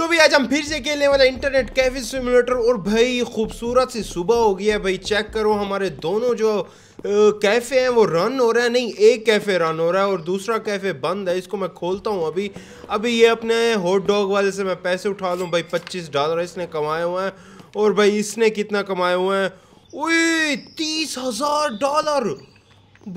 तो भी आज हम फिर से खेलने वाला इंटरनेट कैफे सिमुलेटर और भाई खूबसूरत सी सुबह हो गई है भाई चेक करो हमारे दोनों जो कैफ़े हैं वो रन हो रहा है नहीं एक कैफ़े रन हो रहा है और दूसरा कैफ़े बंद है इसको मैं खोलता हूँ अभी अभी ये अपने हॉट डॉग वाले से मैं पैसे उठा लूँ भाई पच्चीस डॉलर इसने कमाए हुए हैं और भाई इसने कितना कमाए हुए हैं ओए तीस हज़ार डॉलर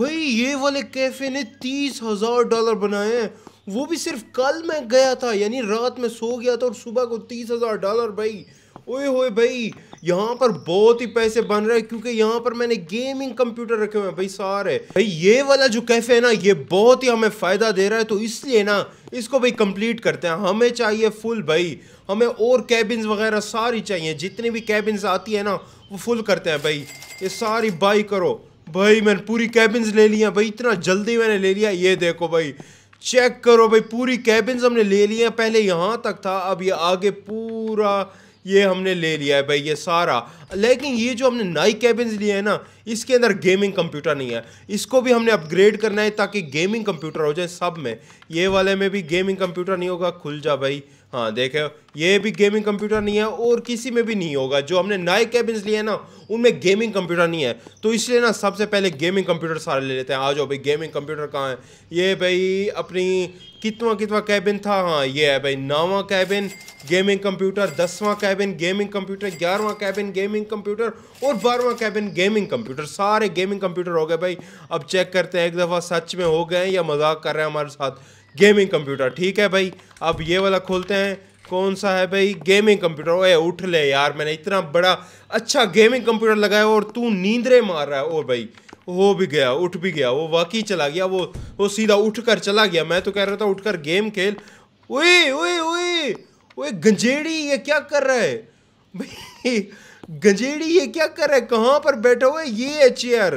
भाई ये वाले कैफ़े ने तीस हज़ार डॉलर बनाए हैं वो भी सिर्फ कल मैं गया था यानी रात में सो गया था और सुबह को तीस हज़ार डॉलर भाई ओए होए भाई यहाँ पर बहुत ही पैसे बन रहे हैं क्योंकि यहाँ पर मैंने गेमिंग कंप्यूटर रखे हुए हैं भाई सारे भाई ये वाला जो कैफे है ना ये बहुत ही हमें फ़ायदा दे रहा है तो इसलिए ना इसको भाई कंप्लीट करते हैं हमें चाहिए फुल भाई हमें और कैबिन्स वगैरह सारी चाहिए जितनी भी कैबिन्स आती है ना वो फुल करते हैं भाई ये सारी बाई करो भाई मैंने पूरी कैबिन्स ले लिया भाई इतना जल्दी मैंने ले लिया ये देखो भाई चेक करो भाई पूरी कैबिन हमने ले लिया पहले यहाँ तक था अब ये आगे पूरा ये हमने ले लिया है भाई ये सारा लेकिन ये जो हमने नई कैबिन लिए हैं ना इसके अंदर गेमिंग कंप्यूटर नहीं है इसको भी हमने अपग्रेड करना है ताकि गेमिंग कंप्यूटर हो जाए सब में ये वाले में भी गेमिंग कंप्यूटर नहीं होगा खुल जा भाई हाँ देखे ये भी गेमिंग कंप्यूटर नहीं है और किसी में भी नहीं होगा जो हमने नए कैबिन लिए हैं ना उनमें गेमिंग कंप्यूटर नहीं है तो इसलिए ना सबसे पहले गेमिंग कंप्यूटर सारे ले लेते हैं आ जाओ भाई गेमिंग कंप्यूटर कहाँ है ये भाई अपनी कितवा कितवा कैबिन था हाँ ये है भाई नौवा कैबिन गेमिंग कंप्यूटर दसवां कैबिन गेमिंग कंप्यूटर ग्यारहवां कैबिन गेमिंग कंप्यूटर और बारहवा कैबिन गेमिंग कंप्यूटर सारे गेमिंग कंप्यूटर हो गए भाई अब चेक करते हैं एक दफ़ा सच में हो गए या मजाक कर रहे हैं हमारे साथ गेमिंग कंप्यूटर ठीक है भाई अब ये वाला खोलते हैं कौन सा है भाई गेमिंग कंप्यूटर ओए उठ ले यार मैंने इतना बड़ा अच्छा गेमिंग कंप्यूटर लगाया और तू नींदरे मार रहा है ओ भाई हो भी गया उठ भी गया वो वाकई चला गया वो वो सीधा उठ कर चला गया मैं तो कह रहा था उठ कर गेम खेल ओए ओए ओए ओए गंजेड़ी ये क्या कर रहा है भाई गंजेड़ी ये क्या कर रहा है कहाँ पर बैठा हुआ है ये है चेयर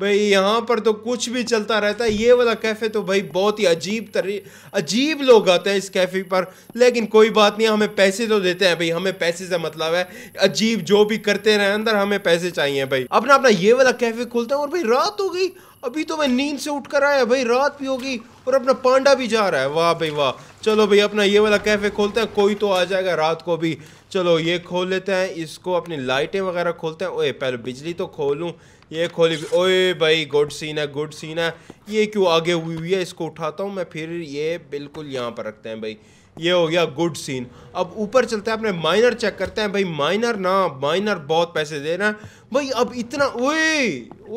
भाई यहाँ पर तो कुछ भी चलता रहता है ये वाला कैफ़े तो भाई बहुत ही अजीब तरी अजीब लोग आते हैं इस कैफ़े पर लेकिन कोई बात नहीं हमें पैसे तो देते हैं भाई हमें पैसे से मतलब है अजीब जो भी करते रहे अंदर हमें पैसे चाहिए भाई अपना अपना ये वाला कैफ़े खोलता है और भाई रात हो गई अभी तो मैं नींद से उठ कर आया भाई रात भी होगी और अपना पांडा भी जा रहा है वाह भाई वाह चलो भाई अपना ये वाला कैफ़े खोलते हैं कोई तो आ जाएगा रात को भी चलो ये खोल लेते हैं इसको अपनी लाइटें वगैरह खोलते हैं ओए पहले बिजली तो खोलूँ ये खोली ओए भाई गुड सीन है गुड सीन है ये क्यों आगे हुई हुई है इसको उठाता हूँ मैं फिर ये बिल्कुल यहाँ पर रखते हैं भाई ये हो गया गुड सीन अब ऊपर चलते हैं अपने माइनर चेक करते हैं भाई माइनर ना माइनर बहुत पैसे दे रहे हैं भाई अब इतना ओए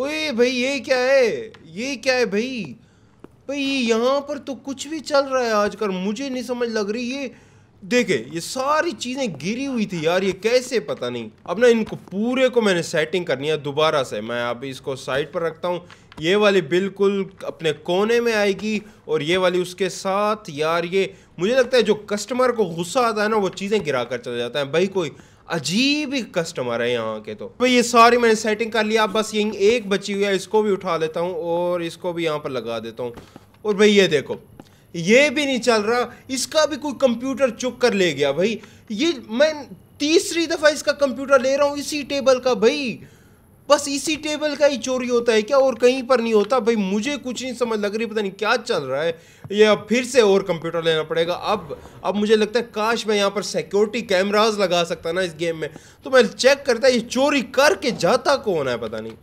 ओए भाई ये क्या है ये क्या है भाई भाई यहाँ पर तो कुछ भी चल रहा है आजकल मुझे नहीं समझ लग रही ये देखे ये सारी चीज़ें गिरी हुई थी यार ये कैसे पता नहीं अब ना इनको पूरे को मैंने सेटिंग करनी है दोबारा से मैं अब इसको साइड पर रखता हूँ ये वाली बिल्कुल अपने कोने में आएगी और ये वाली उसके साथ यार ये मुझे लगता है जो कस्टमर को गुस्सा आता है ना वो चीज़ें गिरा कर चला जाता है भाई कोई अजीब ही कस्टमर है यहाँ के तो भाई ये सारी मैंने सेटिंग कर लिया बस यही एक बची हुई है इसको भी उठा लेता हूँ और इसको भी यहाँ पर लगा देता हूँ और भाई ये देखो ये भी नहीं चल रहा इसका भी कोई कंप्यूटर चुप कर ले गया भाई ये मैं तीसरी दफ़ा इसका कंप्यूटर ले रहा हूँ इसी टेबल का भाई बस इसी टेबल का ही चोरी होता है क्या और कहीं पर नहीं होता भाई मुझे कुछ नहीं समझ लग रही पता नहीं क्या चल रहा है ये अब फिर से और कंप्यूटर लेना पड़ेगा अब अब मुझे लगता है काश मैं यहाँ पर सिक्योरिटी कैमराज लगा सकता ना इस गेम में तो मैं चेक करता ये चोरी करके जाता कौन है पता नहीं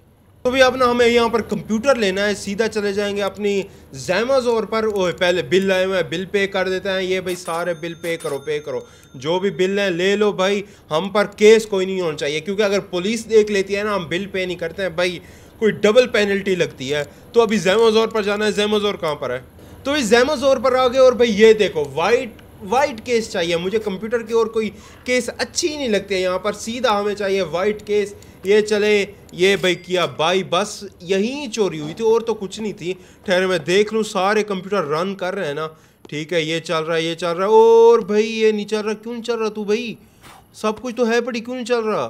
तो भी अब ना हमें यहाँ पर कंप्यूटर लेना है सीधा चले जाएंगे अपनी जैमाजोर पर ओ पहले बिल आए हुए हैं बिल पे कर देते हैं ये भाई सारे बिल पे करो पे करो जो भी बिल हैं ले लो भाई हम पर केस कोई नहीं होना चाहिए क्योंकि अगर पुलिस देख लेती है ना हम बिल पे नहीं करते हैं भाई कोई डबल पेनल्टी लगती है तो अभी जैमाजोर पर जाना है जैमाजोर कहाँ पर है तो इस जैमाजोर पर आ गए और भाई ये देखो वाइट वाइट केस चाहिए मुझे कंप्यूटर की ओर और कोई केस अच्छी नहीं लगती है यहाँ पर सीधा हमें चाहिए वाइट केस ये चले ये भाई किया बाई बस यहीं चोरी हुई थी और तो कुछ नहीं थी ठहरे मैं देख लूँ सारे कंप्यूटर रन कर रहे हैं ना ठीक है ये चल रहा है ये चल रहा है और भाई ये नहीं चल रहा क्यों नहीं चल रहा तू भाई सब कुछ तो है बड़ी क्यों नहीं चल रहा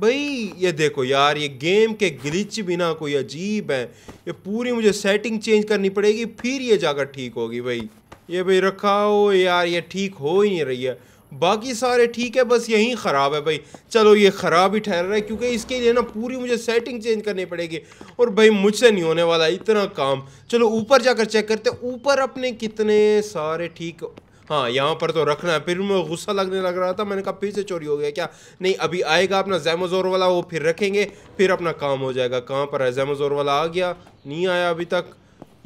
भाई ये देखो यार ये गेम के ग्लिच बिना कोई अजीब है ये पूरी मुझे सेटिंग चेंज करनी पड़ेगी फिर ये जाकर ठीक होगी भाई ये भाई रखा हो यार ये ठीक हो ही नहीं रही है बाकी सारे ठीक है बस यही ख़राब है भाई चलो ये ख़राब ही ठहर रहा है क्योंकि इसके लिए ना पूरी मुझे सेटिंग चेंज करनी पड़ेगी और भाई मुझसे नहीं होने वाला इतना काम चलो ऊपर जाकर चेक करते ऊपर अपने कितने सारे ठीक हाँ यहाँ पर तो रखना है फिर मैं गुस्सा लगने लग रहा था मैंने कहा फिर से चोरी हो गया क्या नहीं अभी आएगा अपना जैमोजोर वाला वो फिर रखेंगे फिर अपना काम हो जाएगा कहाँ पर है जैमोजोर वाला आ गया नहीं आया अभी तक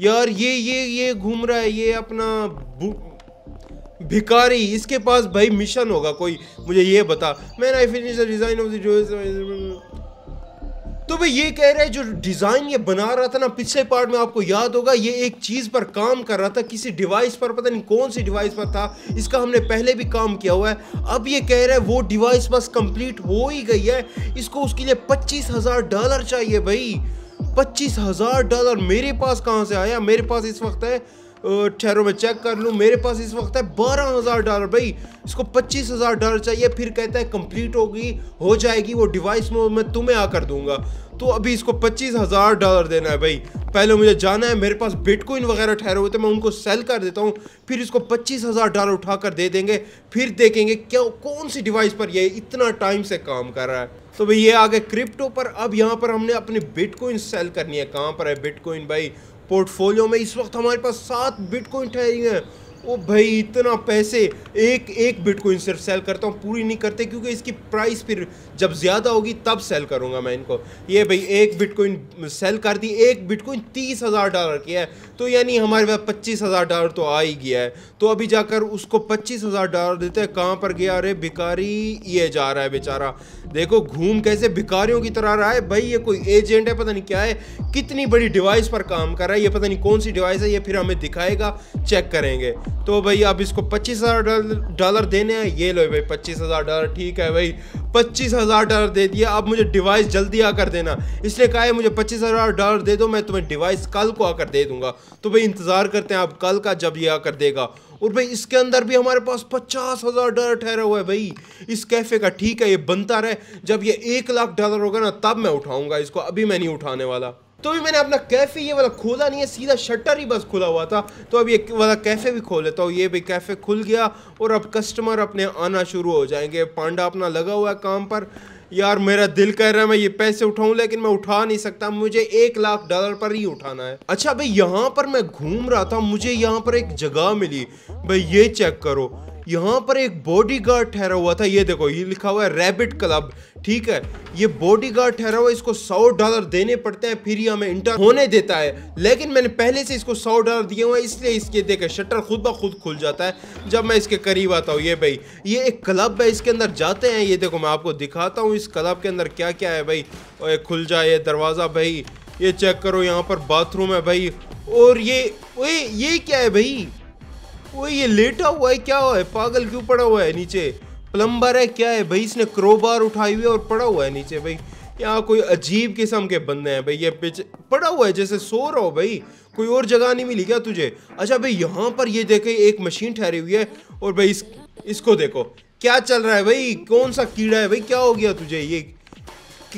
यार ये ये ये घूम रहा है ये अपना भिकारी इसके पास भाई मिशन होगा कोई मुझे ये बता man I finish design off तो भाई ये कह रहे हैं जो डिज़ाइन ये बना रहा था ना पिछले पार्ट में आपको याद होगा ये एक चीज़ पर काम कर रहा था किसी डिवाइस पर पता नहीं कौन सी डिवाइस पर था इसका हमने पहले भी काम किया हुआ है अब ये कह रहा है वो डिवाइस बस कंप्लीट हो ही गई है इसको उसके लिए पच्चीस हज़ार डॉलर चाहिए भाई पच्चीस हज़ार डॉलर मेरे पास कहाँ से आया मेरे पास इस वक्त है ठहरो मैं चेक कर लूँ मेरे पास इस वक्त है बारह हज़ार डॉलर भाई इसको पच्चीस हज़ार डॉलर चाहिए फिर कहता है कंप्लीट होगी हो जाएगी वो डिवाइस मैं तुम्हें आकर दूंगा तो अभी इसको पच्चीस हज़ार डॉलर देना है भाई पहले मुझे जाना है मेरे पास बिटकॉइन वगैरह ठहरे हुए थे मैं उनको सेल कर देता हूँ फिर इसको पच्चीस हज़ार डॉलर उठा कर दे देंगे फिर देखेंगे क्या कौन सी डिवाइस पर ये इतना टाइम से काम कर रहा है तो भाई ये आगे क्रिप्टो पर अब यहाँ पर हमने अपनी बिटकॉइन सेल करनी है कहाँ पर है बिटकॉइन भाई पोर्टफोलियो में इस वक्त हमारे पास सात बिटकॉइन ठहरी हैं ओ भाई इतना पैसे एक एक बिटकॉइन सिर्फ सेल करता हूँ पूरी नहीं करते क्योंकि इसकी प्राइस फिर जब ज़्यादा होगी तब सेल करूँगा मैं इनको ये भाई एक बिटकॉइन सेल कर दी एक बिटकॉइन तीस हज़ार डॉलर की है तो यानी हमारे पास पच्चीस हज़ार डॉलर तो आ ही गया है तो अभी जाकर उसको पच्चीस हज़ार डॉलर देते हैं कहाँ पर गया अरे भिकारी ये जा रहा है बेचारा देखो घूम कैसे भिकारियों की तरह रहा है भाई ये कोई एजेंट है पता नहीं क्या है कितनी बड़ी डिवाइस पर काम कर रहा है ये पता नहीं कौन सी डिवाइस है ये फिर हमें दिखाएगा चेक करेंगे तो भाई अब इसको पच्चीस हज़ार डॉलर देने हैं ये लो भाई पच्चीस हज़ार डॉलर ठीक है भाई पच्चीस हज़ार डॉलर दे दिया अब मुझे डिवाइस जल्दी आकर देना इसने कहा है मुझे पच्चीस हज़ार डॉलर दे दो मैं तुम्हें डिवाइस कल को आकर दे दूंगा तो भाई इंतज़ार करते हैं आप कल का जब ये आकर देगा और भाई इसके अंदर भी हमारे पास पचास हज़ार डॉलर ठहरा हुआ है भाई इस कैफ़े का ठीक है ये बनता रहे जब ये एक लाख डॉलर होगा ना तब मैं उठाऊँगा इसको अभी मैं नहीं उठाने वाला तो भी मैंने अपना कैफ़े ये वाला खोला नहीं है सीधा शटर ही बस खुला हुआ था तो अब ये वाला कैफ़े भी खोल लेता हूँ ये भी कैफ़े खुल गया और अब कस्टमर अपने आना शुरू हो जाएंगे पांडा अपना लगा हुआ है काम पर यार मेरा दिल कह रहा है मैं ये पैसे उठाऊं लेकिन मैं उठा नहीं सकता मुझे एक लाख डॉलर पर ही उठाना है अच्छा भाई यहाँ पर मैं घूम रहा था मुझे यहाँ पर एक जगह मिली भाई ये चेक करो यहाँ पर एक बॉडीगार्ड ठहरा हुआ था ये देखो ये लिखा हुआ है रैबिट क्लब ठीक है ये बॉडीगार्ड ठहरा हुआ इसको सौ डॉलर देने पड़ते हैं फिर ही हमें इंटर होने देता है लेकिन मैंने पहले से इसको सौ डॉलर दिए हुए इसलिए इसके देखे शटर खुद ब खुद खुल जाता है जब मैं इसके करीब आता हूँ ये भाई ये एक क्लब है इसके अंदर जाते हैं ये देखो मैं आपको दिखाता हूँ इस क्लब के अंदर क्या क्या है भाई और खुल जाए ये दरवाज़ा भाई ये चेक करो यहाँ पर बाथरूम है भाई और ये ओए ये क्या है भाई वो ये लेटा हुआ है क्या हुआ है पागल क्यों पड़ा हुआ है नीचे प्लम्बर है क्या है भाई इसने क्रोबार उठाई हुई है और पड़ा हुआ है नीचे भाई यहाँ कोई अजीब किस्म के बंदे हैं भाई ये पीछे पड़ा हुआ है जैसे सो रहा हो भाई कोई और जगह नहीं मिली क्या तुझे अच्छा भाई यहाँ पर ये देखे एक मशीन ठहरी हुई है और भाई इस, इसको देखो क्या चल रहा है भाई कौन सा कीड़ा है भाई क्या हो गया तुझे ये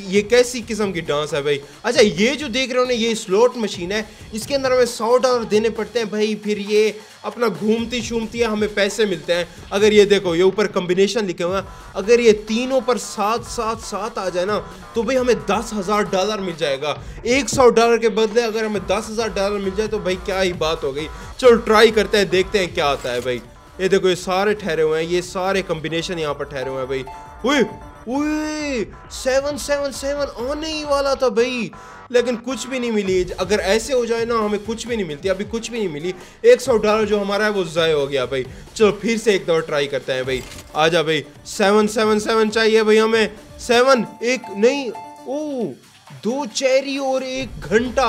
ये कैसी किस्म की डांस है भाई अच्छा ये जो देख रहे हो ना ये स्लॉट मशीन है इसके अंदर हमें सौ डॉलर देने पड़ते हैं भाई फिर ये अपना घूमती शूमती है हमें पैसे मिलते हैं अगर ये देखो ये ऊपर कम्बिनेशन लिखे हुए हैं अगर ये तीनों पर सात सात सात आ जाए ना तो भाई हमें दस हज़ार डॉलर मिल जाएगा एक सौ डॉलर के बदले अगर हमें दस हज़ार डॉलर मिल जाए तो भाई क्या ही बात हो गई चलो ट्राई करते हैं देखते हैं क्या आता है भाई ये देखो ये सारे ठहरे हुए हैं ये सारे कम्बिनेशन यहाँ पर ठहरे हुए हैं भाई हुई सेवन सेवन सेवन आने ही वाला था भाई लेकिन कुछ भी नहीं मिली अगर ऐसे हो जाए ना हमें कुछ भी नहीं मिलती अभी कुछ भी नहीं मिली एक सौ डॉलर जो हमारा है वो ज़ाय हो गया भाई चलो फिर से एक दौर ट्राई करते हैं भाई आजा भाई सेवन सेवन सेवन चाहिए भाई हमें सेवन एक नहीं ओ दो चेरी और एक घंटा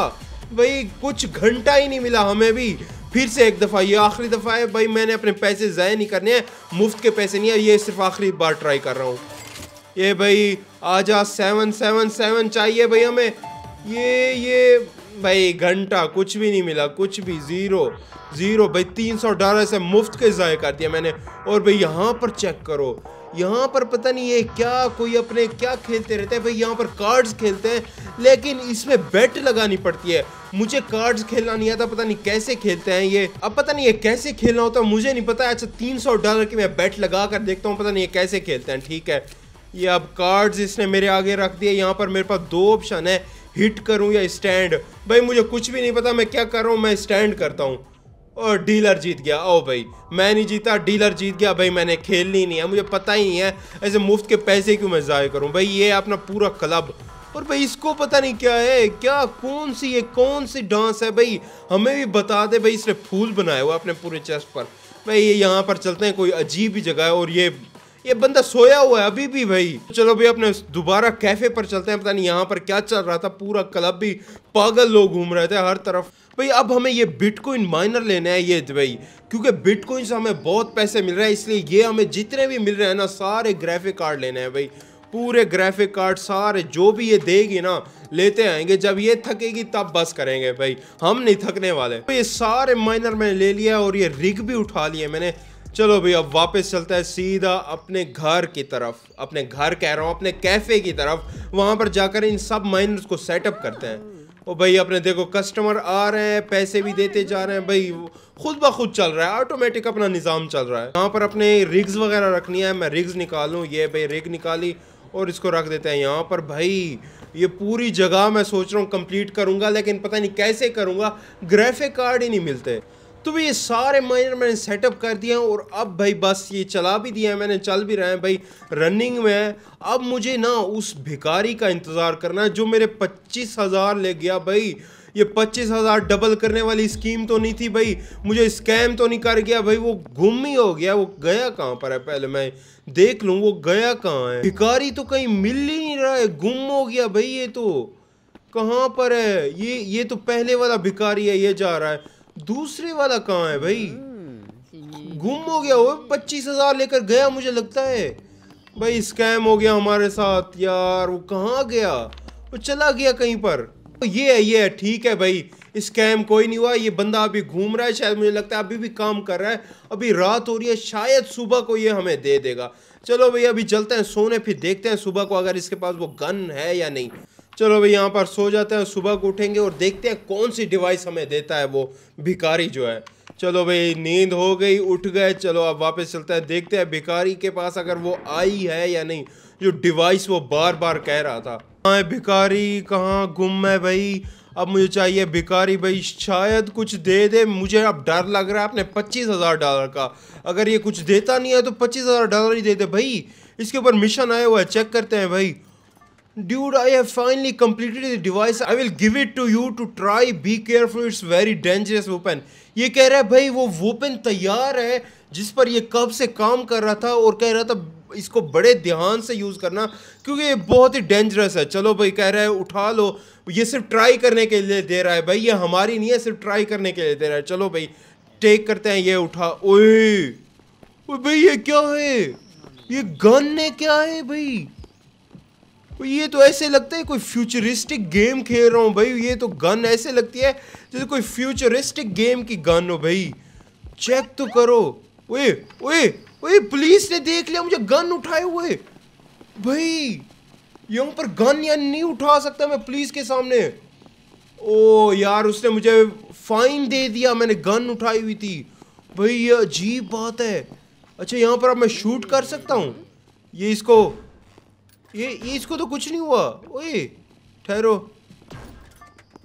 भाई कुछ घंटा ही नहीं मिला हमें भी फिर से एक दफ़ा ये आखिरी दफ़ा है भाई मैंने अपने पैसे ज़ाय नहीं करने हैं मुफ्त के पैसे नहीं है ये सिर्फ आखिरी बार ट्राई कर रहा हूँ ये भाई आजा सेवन सेवन सेवन चाहिए भाई हमें ये ये भाई घंटा कुछ भी नहीं मिला कुछ भी ज़ीरो ज़ीरो भाई तीन सौ डॉलर से मुफ्त के ज़ाय कर दिया मैंने और भाई यहाँ पर चेक करो यहाँ पर पता नहीं ये क्या कोई अपने क्या खेलते रहते हैं भाई यहाँ पर कार्ड्स खेलते हैं लेकिन इसमें बेट लगानी पड़ती है मुझे कार्ड्स खेलना नहीं आता पता नहीं कैसे खेलते हैं ये अब पता नहीं ये कैसे खेलना होता है मुझे नहीं पता अच्छा तीन सौ डॉलर की मैं बेट लगा कर देखता हूँ पता नहीं ये कैसे खेलते हैं ठीक है ये अब कार्ड्स इसने मेरे आगे रख दिए यहाँ पर मेरे पास दो ऑप्शन है हिट करूँ या स्टैंड भाई मुझे कुछ भी नहीं पता मैं क्या कर रहा हूँ मैं स्टैंड करता हूँ और डीलर जीत गया ओ भाई मैं नहीं जीता डीलर जीत गया भाई मैंने खेलनी नहीं है मुझे पता ही नहीं है ऐसे मुफ्त के पैसे क्यों मैं ज़ाय करूँ भाई ये अपना पूरा क्लब और भाई इसको पता नहीं क्या है क्या कौन सी ये कौन सी डांस है भाई हमें भी बता दे भाई इसने फूल बनाया हुआ अपने पूरे चेस्ट पर भाई ये यहाँ पर चलते हैं कोई अजीब ही जगह है और ये ये बंदा सोया हुआ है अभी भी भाई चलो भाई अपने दोबारा कैफे पर चलते हैं पता नहीं यहाँ पर क्या चल रहा था पूरा क्लब भी पागल लोग घूम रहे थे हर तरफ भाई अब हमें ये बिटकॉइन माइनर लेना है ये भाई क्योंकि बिटकॉइन से हमें बहुत पैसे मिल रहे हैं इसलिए ये हमें जितने भी मिल रहे हैं ना सारे ग्राफिक कार्ड लेने हैं भाई पूरे ग्राफिक कार्ड सारे जो भी ये देगी ना लेते आएंगे जब ये थकेगी तब बस करेंगे भाई हम नहीं थकने वाले तो ये सारे माइनर मैंने ले लिया और ये रिग भी उठा लिए मैंने चलो भाई अब वापस चलता है सीधा अपने घर की तरफ अपने घर कह रहा हूँ अपने कैफ़े की तरफ वहाँ पर जाकर इन सब माइनर्स को सेटअप करते हैं ओ भाई अपने देखो कस्टमर आ रहे हैं पैसे भी देते जा रहे हैं भाई खुद ब खुद चल रहा है ऑटोमेटिक अपना निज़ाम चल रहा है यहाँ पर अपने रिग्स वगैरह रखनी है मैं रिग्स निकालूँ ये भाई रिग निकाली और इसको रख देते हैं यहाँ पर भाई ये पूरी जगह मैं सोच रहा हूँ कंप्लीट करूँगा लेकिन पता नहीं कैसे करूँगा ग्राफिक कार्ड ही नहीं मिलते तो भी ये सारे माइनर मैंने सेटअप कर दिए हैं और अब भाई बस ये चला भी दिया है मैंने चल भी रहे हैं भाई रनिंग में अब मुझे ना उस भिकारी का इंतज़ार करना है जो मेरे पच्चीस हज़ार ले गया भाई ये पच्चीस हज़ार डबल करने वाली स्कीम तो नहीं थी भाई मुझे स्कैम तो नहीं कर गया भाई वो गुम ही हो गया वो गया कहाँ पर है पहले मैं देख लूँ वो गया कहाँ है भिकारी तो कहीं मिल ही नहीं रहा है गुम हो गया भाई ये तो कहाँ पर है ये ये तो पहले वाला भिकारी है ये जा रहा है दूसरे वाला कहा है भाई हम्म। गुम हो गया वो पच्चीस हजार लेकर गया मुझे लगता है भाई स्कैम हो गया हमारे साथ यार वो कहा गया वो चला गया कहीं पर तो ये है ये है ठीक है भाई स्कैम कोई नहीं हुआ ये बंदा अभी घूम रहा है शायद मुझे लगता है अभी भी काम कर रहा है अभी रात हो रही है शायद सुबह को ये हमें दे देगा चलो भाई अभी चलते हैं सोने फिर देखते हैं सुबह को अगर इसके पास वो गन है या नहीं चलो भाई यहाँ पर सो जाते हैं सुबह को उठेंगे और देखते हैं कौन सी डिवाइस हमें देता है वो भिकारी जो है चलो भाई नींद हो गई उठ गए चलो अब वापस चलते हैं देखते हैं भिकारी के पास अगर वो आई है या नहीं जो डिवाइस वो बार बार कह रहा था कहाँ भिकारी कहाँ गुम है भाई अब मुझे चाहिए भिकारी भाई शायद कुछ दे दे मुझे अब डर लग रहा है आपने पच्चीस हज़ार डॉलर का अगर ये कुछ देता नहीं है तो पच्चीस हज़ार डॉलर ही दे दे भाई इसके ऊपर मिशन आया हुआ है चेक करते हैं भाई Dude, I have finally completed the device. I will give it to you to try. Be careful. It's very dangerous weapon. ये कह रहा है भाई वो वेपन तैयार है जिस पर ये कब से काम कर रहा था और कह रहा था इसको बड़े ध्यान से यूज़ करना क्योंकि ये बहुत ही डेंजरस है चलो भाई कह रहा है उठा लो ये सिर्फ ट्राई करने के लिए दे रहा है भाई ये हमारी नहीं है सिर्फ ट्राई करने के लिए दे रहा है चलो भाई टेक करते हैं ये उठा ओए ओए भाई ये क्या है ये गन है क्या है भाई तो ये तो ऐसे लगता है कोई फ्यूचरिस्टिक गेम खेल रहा हूँ भाई ये तो गन ऐसे लगती है जैसे कोई फ्यूचरिस्टिक गेम की गन हो भाई चेक तो करो ओए ओए ओए पुलिस ने देख लिया मुझे गन उठाए हुए भाई यहाँ पर गन या नहीं उठा सकता मैं पुलिस के सामने ओ यार उसने मुझे फाइन दे दिया मैंने गन उठाई हुई थी भाई ये अजीब बात है अच्छा यहाँ पर अब मैं शूट कर सकता हूँ ये इसको ये ये इसको तो कुछ नहीं हुआ ओए ठहरो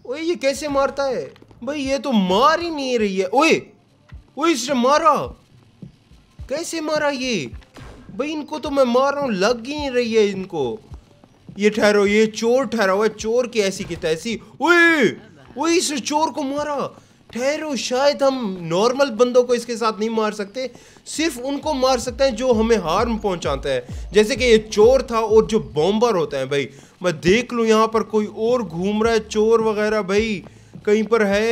ओए ये कैसे मारता है भाई ये तो मार ही नहीं रही है ओए ओए इसने मारा कैसे मारा ये भाई इनको तो मैं मार रहा हूँ लग ही नहीं रही है इनको ये ठहरो ये चोर ठहरा हुआ है चोर की ऐसी की तैसी ओए ओए इसने चोर को मारा ठहरो शायद हम नॉर्मल बंदों को इसके साथ नहीं मार सकते सिर्फ उनको मार सकते हैं जो हमें हार्म पहुंचाते हैं जैसे कि ये चोर था और जो बॉम्बर होता है भाई मैं देख लूँ यहाँ पर कोई और घूम रहा है चोर वगैरह भाई कहीं पर है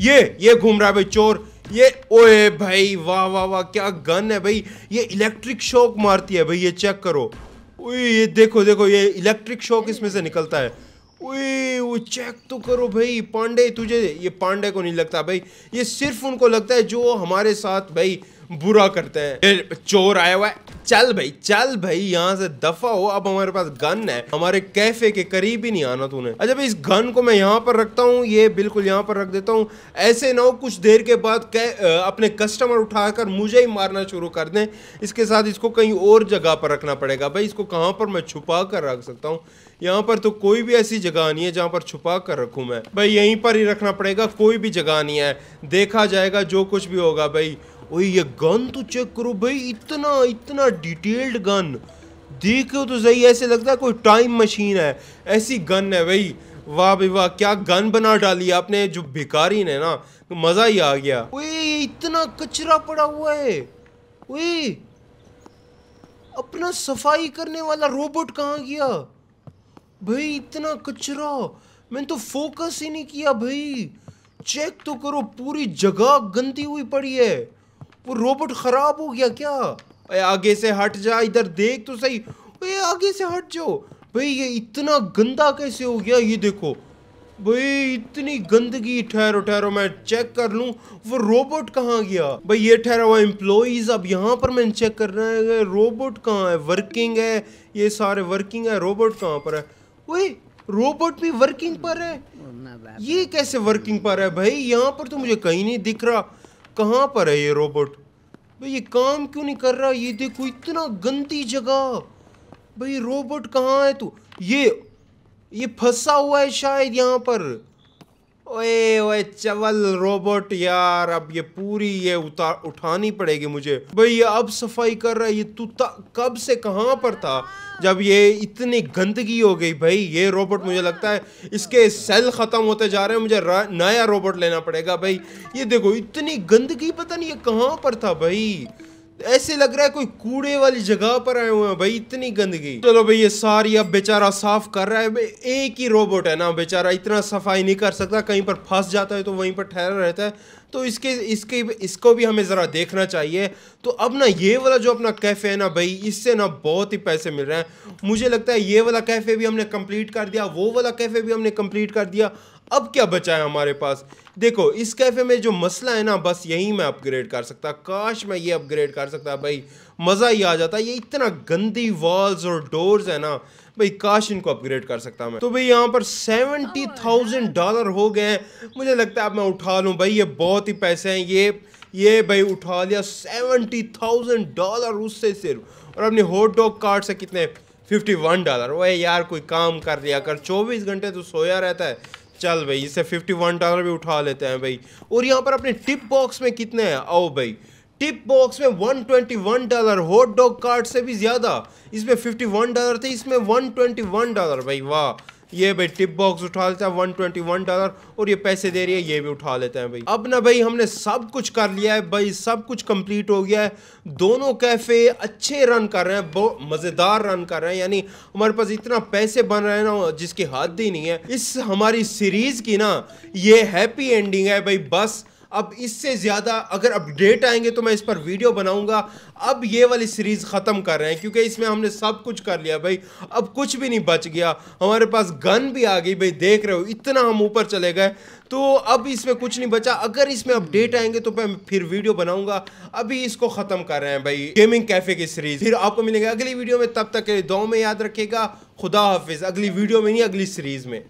ये ये घूम रहा है भाई चोर ये ओए भाई वाह वाह वाह क्या गन है भाई ये इलेक्ट्रिक शॉक मारती है भाई ये चेक करो ओ ये देखो देखो ये इलेक्ट्रिक शॉक इसमें से निकलता है ओए वो चेक तो करो भाई पांडे तुझे ये पांडे को नहीं लगता भाई ये सिर्फ उनको लगता है जो हमारे साथ भाई बुरा करते हैं चोर आया हुआ है चल भाई चल भाई यहाँ से दफा हो अब हमारे पास गन है हमारे कैफे के करीब ही नहीं आना तूने अच्छा भाई इस गन को मैं यहाँ पर रखता हूँ ये बिल्कुल यहाँ पर रख देता हूँ ऐसे ना हो कुछ देर के बाद अपने कस्टमर उठाकर मुझे ही मारना शुरू कर दें इसके साथ इसको कहीं और जगह पर रखना पड़ेगा भाई इसको कहाँ पर मैं छुपा कर रख सकता हूँ यहाँ पर तो कोई भी ऐसी जगह नहीं है जहाँ पर छुपा कर रखू मैं भाई यहीं पर ही रखना पड़ेगा कोई भी जगह नहीं है देखा जाएगा जो कुछ भी होगा भाई और ये गन तो चेक करो भाई इतना इतना डिटेल्ड गन देखो तो सही ऐसे लगता है कोई टाइम मशीन है ऐसी गन है भाई वाह भाई वाह क्या गन बना डाली आपने जो भिकारी ने ना तो मज़ा ही आ गया ओए इतना कचरा पड़ा हुआ है ओए अपना सफाई करने वाला रोबोट कहाँ गया भाई इतना कचरा मैंने तो फोकस ही नहीं किया भाई चेक तो करो पूरी जगह गंदी हुई पड़ी है वो रोबोट खराब हो गया क्या अरे आगे से हट जा इधर देख तो सही अरे आगे से हट जाओ भाई ये इतना गंदा कैसे हो गया ये देखो भाई इतनी गंदगी ठहरो ठहरो मैं चेक कर लूं वो रोबोट कहाँ गया भाई ये ठहरा हुआ एम्प्लॉज अब यहाँ पर मैंने चेक कर रहा है रोबोट कहाँ है वर्किंग है ये सारे वर्किंग है रोबोट कहाँ पर है वही रोबोट भी वर्किंग पर है ये कैसे वर्किंग पर है भाई यहाँ पर तो मुझे कहीं नहीं दिख रहा कहाँ पर है ये रोबोट भाई ये काम क्यों नहीं कर रहा ये देखो इतना गंदी जगह भाई रोबोट कहाँ है तू ये ये फंसा हुआ है शायद यहाँ पर ओए ओए चवल रोबोट यार अब ये पूरी ये उतार उठानी पड़ेगी मुझे भाई ये अब सफाई कर रहा है ये तू कब से कहाँ पर था जब ये इतनी गंदगी हो गई भाई ये रोबोट मुझे लगता है इसके सेल ख़त्म होते जा रहे हैं मुझे नया रोबोट लेना पड़ेगा भाई ये देखो इतनी गंदगी पता नहीं ये कहाँ पर था भाई ऐसे लग रहा है कोई कूड़े वाली जगह पर आए हुए हैं भाई इतनी गंदगी चलो भाई ये सारी अब बेचारा साफ कर रहा है भाई एक ही रोबोट है ना बेचारा इतना सफाई नहीं कर सकता कहीं पर फंस जाता है तो वहीं पर ठहरा रहता है तो इसके इसके इसको भी हमें ज़रा देखना चाहिए तो अब ना ये वाला जो अपना कैफ़े है ना भाई इससे ना बहुत ही पैसे मिल रहे हैं मुझे लगता है ये वाला कैफ़े भी हमने कंप्लीट कर दिया वो वाला कैफ़े भी हमने कंप्लीट कर दिया अब क्या बचा है हमारे पास देखो इस कैफ़े में जो मसला है ना बस यही मैं अपग्रेड कर सकता काश मैं ये अपग्रेड कर सकता भाई मज़ा ही आ जाता ये इतना गंदी वॉल्स और डोर्स है ना भाई काश इनको अपग्रेड कर सकता मैं तो भाई यहाँ पर सेवेंटी थाउजेंड डॉलर हो गए हैं मुझे लगता है अब मैं उठा लूँ भाई ये बहुत ही पैसे हैं ये ये भाई उठा लिया सेवेंटी थाउजेंड डॉलर उससे सिर्फ और अपने हॉट डॉग कार्ड से कितने फिफ्टी वन डॉलर वह यार कोई काम कर लिया कर चौबीस घंटे तो सोया रहता है चल भाई इसे 51 डॉलर भी उठा लेते हैं भाई और यहाँ पर अपने टिप बॉक्स में कितने हैं आओ भाई टिप बॉक्स में 121 डॉलर हॉट डॉग कार्ड से भी ज़्यादा इसमें 51 डॉलर थे इसमें 121 डॉलर भाई वाह ये भाई टिप बॉक्स उठा लेता है वन ट्वेंटी वन डॉलर और ये पैसे दे रही है ये भी उठा लेते हैं भाई अब ना भाई हमने सब कुछ कर लिया है भाई सब कुछ कंप्लीट हो गया है दोनों कैफ़े अच्छे रन कर रहे हैं बहुत मज़ेदार रन कर रहे हैं यानी हमारे पास इतना पैसे बन रहे हैं ना जिसकी हद ही नहीं है इस हमारी सीरीज़ की ना ये हैप्पी एंडिंग है भाई बस अब इससे ज़्यादा अगर अपडेट आएंगे तो मैं इस पर वीडियो बनाऊंगा अब ये वाली सीरीज़ ख़त्म कर रहे हैं क्योंकि इसमें हमने सब कुछ कर लिया भाई अब कुछ भी नहीं बच गया हमारे पास गन भी आ गई भाई देख रहे हो इतना हम ऊपर चले गए तो अब इसमें कुछ नहीं बचा अगर इसमें अपडेट आएंगे तो मैं फिर वीडियो बनाऊंगा अभी इसको ख़त्म कर रहे हैं भाई गेमिंग कैफ़े की सीरीज़ फिर आपको मिलेगा अगली वीडियो में तब तक दो में याद रखेगा खुदा हाफिज़ अगली वीडियो में नहीं अगली सीरीज़ में